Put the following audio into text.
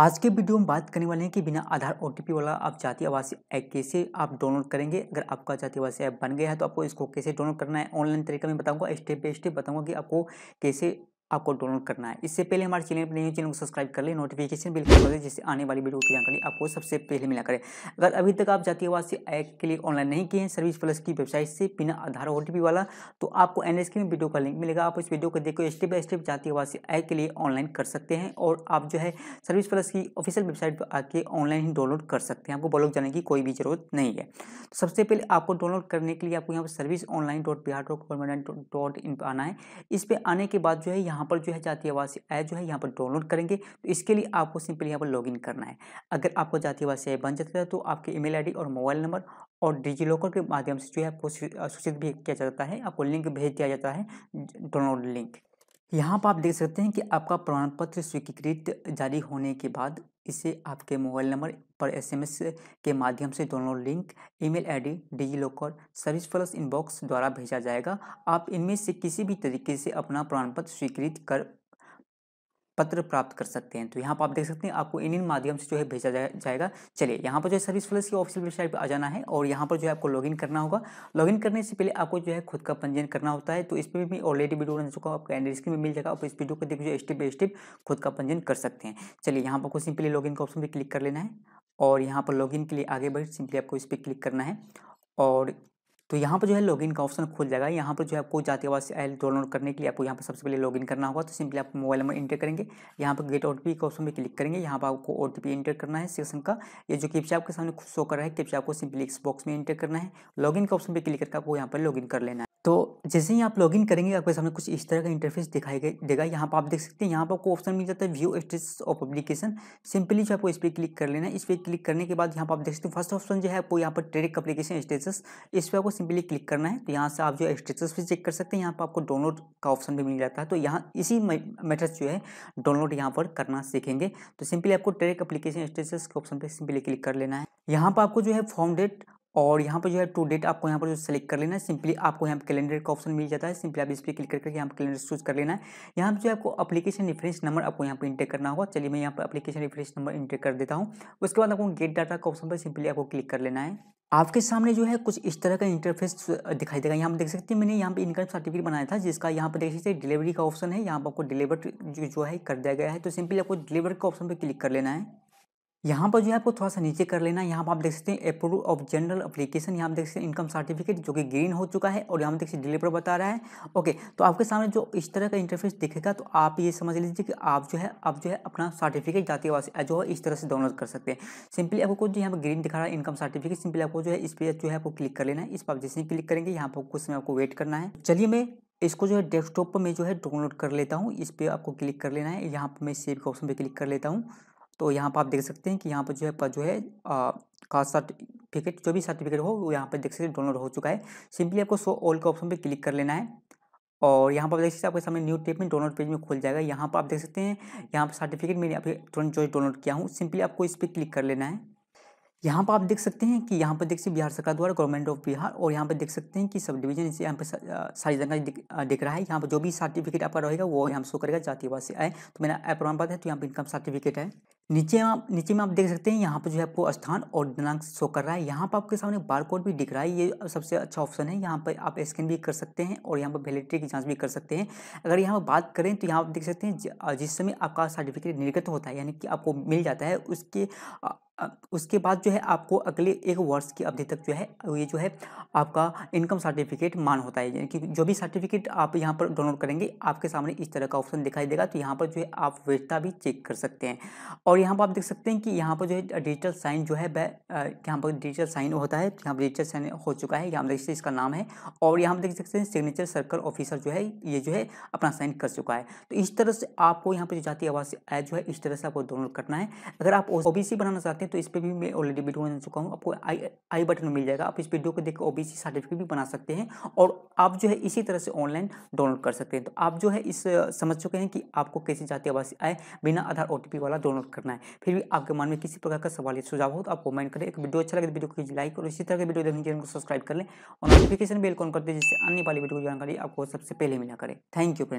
आज के वीडियो में बात करने वाले हैं कि बिना आधार ओ वाला आप जाति आवासी ऐप कैसे आप डाउनलोड करेंगे अगर आपका जाति आवास ऐप बन गया है तो आपको इसको कैसे डाउनलोड करना है ऑनलाइन तरीके में बताऊंगा स्टेप बाई स्टेप बताऊंगा कि आपको कैसे आपको डाउनलोड करना है इससे पहले हमारे चैनल पर नहीं चैनल को सब्सक्राइब कर ले नोटिफिकेशन बिल कर जिससे आने वाली वीडियो की जानकारी आपको सबसे पहले मिला करे अगर अभी तक आप जाती आवास ऐप के लिए ऑनलाइन नहीं किए हैं सर्विस प्लस की वेबसाइट से बिना आधार ओ वाला तो आपको एन में वीडियो का लिंक मिलेगा आप इस वीडियो को देखो स्टेप बाय स्टेप जाती आवास ऐप के लिए ऑनलाइन कर सकते हैं और आप जो है सर्विस प्लस की ऑफिशियल वेबसाइट पर आके ऑनलाइन ही डाउनलोड कर सकते हैं आपको ब्लॉग जाने की कोई भी जरूरत नहीं है तो सबसे पहले आपको डाउनलोड करने के लिए आपको यहाँ पर service online dot Bihar dot government dot in पर आना है इस पर आने के बाद जो है यहाँ यहाँ पर जो है जाति आवास ऐप जो है यहाँ पर डाउनलोड करेंगे तो इसके लिए आपको सिंपली यहाँ पर लॉगिन करना है अगर आपको जाति आवास ऐप बन जाता है तो आपके ईमेल आईडी और मोबाइल नंबर और डिजी लॉकर के माध्यम से जो है आपको सूचित भी किया जाता है आपको लिंक भेज दिया जाता है डाउनलोड लिंक यहाँ पर आप देख सकते हैं कि आपका प्रमाण पत्र स्वीकृत जारी होने के बाद इसे आपके मोबाइल नंबर पर एसएमएस के माध्यम से download link email ID DigiLocker service plus inbox द्वारा भेजा जाएगा आप इनमें से किसी भी तरीके से अपना प्रमाण पत्र स्वीकृत कर पत्र प्राप्त कर सकते हैं तो यहाँ पर आप देख सकते हैं आपको इन इन माध्यम से जो है भेजा जाएगा चलिए यहाँ पर जो है सर्विस प्लस की ऑफिशियल वेबसाइट पर आ जाना है और यहाँ पर जो है आपको लॉगिन करना होगा लॉगिन करने से पहले आपको जो है खुद का पंजीयन करना होता है तो इस पर भी ऑलरेडी वीडियो बना चुका हूँ आपको एंड स्क्रीन में मिल जाएगा आप इस वीडियो को देखिए स्टेप बाई स्टेप खुद का पंजीयन कर सकते हैं चलिए यहाँ पर आपको सिंपली लॉगिन का ऑप्शन पर क्लिक कर लेना है और यहाँ पर लॉगिन के लिए आगे बढ़ सिंपली आपको इस पर क्लिक करना है और तो यहाँ पर जो है लॉगिन का ऑप्शन खुल जाएगा यहाँ पर जो है आपको जाते आवास एल डाउनलोड करने के लिए आपको यहाँ पर सबसे पहले लॉगिन करना होगा तो सिंपली आप मोबाइल नंबर इंटर करेंगे यहाँ पर गेट ओ टी के ऑप्शन पर क्लिक करेंगे यहाँ पर आपको ओ टी करना है सेक्शन का ये जो किप्स आपके सामने शो कर रहा है किप्स आपको सिंपली इस बॉक्स में इंटर करना है लॉगिन के ऑप्शन पर क्लिक करके आपको यहाँ पर लॉगिन कर लेना है तो जैसे ही आप लॉग इन करेंगे आपके सामने कुछ इस तरह का इंटरफेस दिखाई देगा यहाँ पर आप देख सकते हैं यहाँ पर आपको ऑप्शन मिल जाता है view status of publication simply जो आपको इस पर क्लिक कर लेना है इस पर क्लिक करने के बाद यहाँ पर आप देख सकते हैं फर्स्ट ऑप्शन जो है आपको यहाँ पर ट्रेक अपलीकेशन स्टेटस इस पर आपको सिंपली क्लिक करना है तो यहाँ से आप जो स्टेटस भी चेक कर सकते हैं यहाँ पर आपको डाउनलोड का ऑप्शन भी मिल जाता है तो यहाँ इसी मेथड जो है डाउनलोड यहाँ पर करना सीखेंगे तो सिंपली आपको ट्रेक अपलीकेशन स्टेटस के ऑप्शन पर सिंपली क्लिक कर लेना है यहाँ पर आपको जो है फॉर्म डेट और यहाँ पर जो है टू डेट आपको यहाँ पर जो सेलेक्ट कर लेना है सिंपली आपको यहाँ पर कैलेंडर का ऑप्शन मिल जाता है सिंपली आप इस पर क्लिक करके यहाँ पर कैलेंडर चूज कर लेना है यहाँ पर जो है आपको अपलीकेशन रिफरेंस नंबर आपको यहाँ पर इंटर करना होगा चलिए मैं यहाँ पर अपलीकेशन रेफरेंस नंबर इंटर कर देता हूँ उसके बाद आपको गेट डाटा का ऑप्शन पर सिंपली आपको क्लिक कर लेना है आपके सामने जो है कुछ इस तरह का इंटरफेस दिखाई देगा यहाँ पर देख सकते हैं मैंने यहाँ पे इनकम सर्टिफिकेट बनाया था जिसका यहाँ पर देख सकते हैं डिलीवरी का ऑप्शन है यहाँ पर आपको डिलीवर जो है कर दिया गया है तो सिंपली आपको डिलीवर का ऑप्शन पर क्लिक कर लेना है यहाँ पर जो है आपको थोड़ा सा नीचे कर लेना यहाँ पर आप देख सकते हैं अप्रूव ऑफ जनरल अप्लीकेशन यहाँ देख सकते हैं इनकम सर्टिफिकेट जो कि ग्रीन हो चुका है और यहाँ देख सकते डिलीवर बता रहा है ओके तो आपके सामने जो इस तरह का इंटरफेस दिखेगा तो आप ये समझ लीजिए कि आप जो है आप जो है अपना सर्टिफिकेट जाती आवाज जो है इस तरह से डाउनलोड कर सकते हैं सिंपली आपको जो यहाँ पर ग्रीन दिखा रहा है इनकम सर्टिफिकेट सिंपली आपको जो है इस पर जो है आपको क्लिक कर लेना है इस पर आप जैसे ही क्लिक करेंगे यहाँ पर कुछ समय आपको वेट करना है चलिए मैं इसको जो है डेस्कटॉप पर मैं जो है डाउनलोड कर लेता हूँ इस पर आपको क्लिक कर लेना है यहाँ पर मैं सेव के ऑप्शन पर क्लिक कर लेता हूँ तो यहाँ पर आप देख सकते हैं कि यहाँ पर जो है जो है का सर्टिफिकेट जो भी सर्टिफिकेट हो वो यहाँ पर देख सकते हैं डाउनलोड हो चुका है सिंपली आपको शो ऑल के ऑप्शन पर क्लिक कर लेना है और यहाँ पर आप देख सकते हैं आपके सामने न्यू टेप में डाउनलोड पेज में खुल जाएगा यहाँ पर आप देख सकते हैं यहाँ पर सर्टिफिकेट मैंने अभी तुरंत जो डाउनलोड किया हूँ सिंपली आपको इस पर क्लिक कर लेना है यहाँ पर आप देख सकते हैं कि यहाँ पर देख सकते बिहार सरकार द्वारा गवर्नमेंट ऑफ बिहार और यहाँ पर देख सकते हैं कि सब डिवीजन से यहाँ पर सारी जानकारी दिख, रहा है यहाँ पर जो भी सर्टिफिकेट आपका रहेगा वो यहाँ शो करेगा जातिवासी आए तो मेरा ऐप पर है तो यहाँ पर इनकम सर्टिफिकेट है नीचे आप नीचे में आप देख सकते हैं यहाँ पर जो है आपको स्थान और दिनांक शो कर रहा है यहाँ पर आपके सामने बारकोड भी दिख रहा है ये सबसे अच्छा ऑप्शन है यहाँ पर आप स्कैन भी कर सकते हैं और यहाँ पर वैलिडिटी की जांच भी कर सकते हैं अगर यहाँ पर बात करें तो यहाँ आप देख सकते हैं जिस समय आपका सर्टिफिकेट निर्गत होता है यानी कि आपको मिल जाता है उसके उसके बाद जो है आपको अगले एक वर्ष की अवधि तक जो है ये जो है आपका इनकम सर्टिफिकेट मान होता है यानी कि जो भी सर्टिफिकेट आप यहाँ पर डाउनलोड करेंगे आपके सामने इस तरह का ऑप्शन दिखाई देगा तो यहाँ पर जो है आप वैधता भी चेक कर सकते हैं और यहाँ पर आप देख सकते हैं कि यहाँ पर जो है डिजिटल साइन जो है यहाँ पर डिजिटल साइन होता है यहाँ पर डिजिटल साइन हो चुका है यहाँ पर देखिए इसका नाम है और यहाँ पर देख सकते हैं सिग्नेचर सर्कल ऑफिसर जो है ये जो है अपना साइन कर चुका है तो इस तरह से आपको यहाँ पर जो जाती आवास ऐप जो है इस तरह से आपको डाउनलोड करना है अगर आप ओ बनाना चाहते हैं तो इस पर भी मैं ऑलरेडी वीडियो बना चुका हूँ आपको आई बटन मिल जाएगा आप इस वीडियो को देख ओ सर्टिफिकेट भी बना सकते हैं और आप जो है इसी तरह से ऑनलाइन डाउनलोड कर सकते हैं तो आप जो है इस समझ चुके हैं कि आपको कैसे जाती आवास आए बिना आधार ओ वाला डाउनलोड करना रखना है फिर भी आपके मन में किसी प्रकार का सवाल या सुझाव हो तो आप कमेंट करें एक वीडियो अच्छा लगे तो वीडियो को कीजिए लाइक और इसी तरह के वीडियो देखने के लिए सब्सक्राइब कर लें और नोटिफिकेशन बेल कॉन कर दीजिए जिससे आने वाली वीडियो की जानकारी आपको सबसे पहले मिला करें थैंक यू फ्रेंड